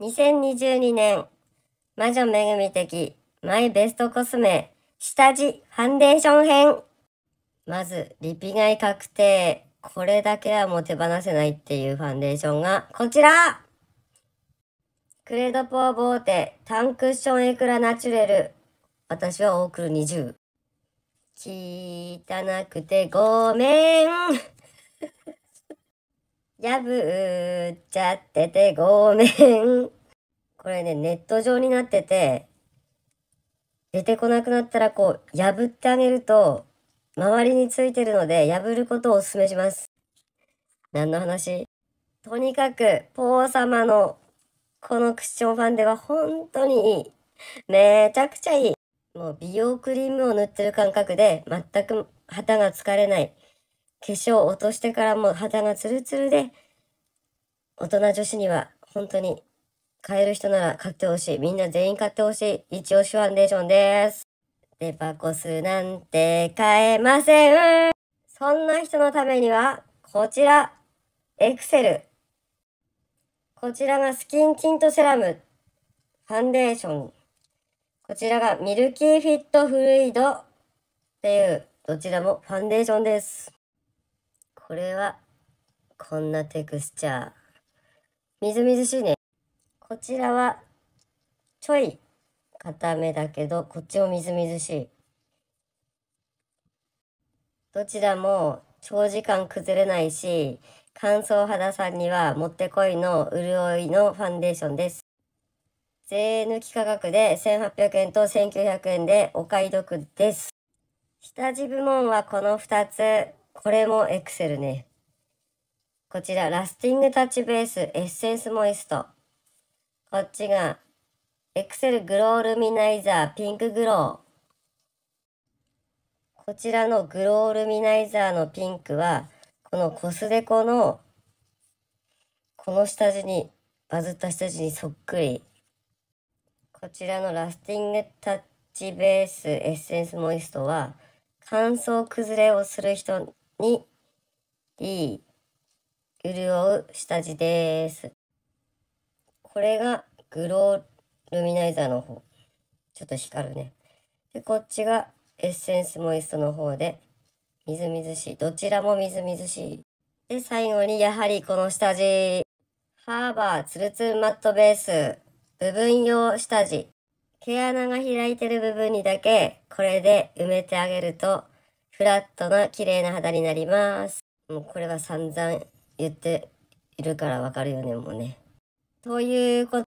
2022年、魔女めぐみ的マイベストコスメ下地ファンデーション編。まず、リピ買い確定。これだけはもう手放せないっていうファンデーションがこちらクレドポーボーテタンクッションエクラナチュレル。私はオークル20。汚くてごめん。やぶっちゃっててごめん。これね、ネット上になってて、出てこなくなったらこう、破ってあげると、周りについてるので、破ることをお勧めします。何の話とにかく、ポー様の、このクッションファンデは本当にいい。めちゃくちゃいい。もう美容クリームを塗ってる感覚で、全く肌が疲れない。化粧落としてからも肌がツルツルで、大人女子には本当に買える人なら買ってほしい。みんな全員買ってほしい。一押しファンデーションです。デパコスなんて買えません。そんな人のためには、こちら、エクセル。こちらがスキンキントセラム、ファンデーション。こちらがミルキーフィットフルイドっていう、どちらもファンデーションです。これは、こんなテクスチャー。みずみずしいね。こちらは、ちょい硬めだけど、こっちもみずみずしい。どちらも長時間崩れないし、乾燥肌さんにはもってこいの潤いのファンデーションです。税抜き価格で1800円と1900円でお買い得です。下地部門はこの2つ。これもエクセルね。こちら、ラスティングタッチベース、エッセンスモイスト。こっちが、エクセルグロールミナイザー、ピンクグロー。こちらのグロールミナイザーのピンクは、このコスデコの、この下地に、バズった下地にそっくり。こちらのラスティングタッチベース、エッセンスモイストは、乾燥崩れをする人に、いい、潤う下地です。これがグロールミナイザーの方。ちょっと光るね。で、こっちがエッセンスモイストの方で、みずみずしい。どちらもみずみずしい。で、最後にやはりこの下地。ハーバーツルツルマットベース。部分用下地。毛穴が開いてる部分にだけ、これで埋めてあげると、フラットな綺麗な肌になります。もうこれは散々言っているからわかるよね、もうね。ということ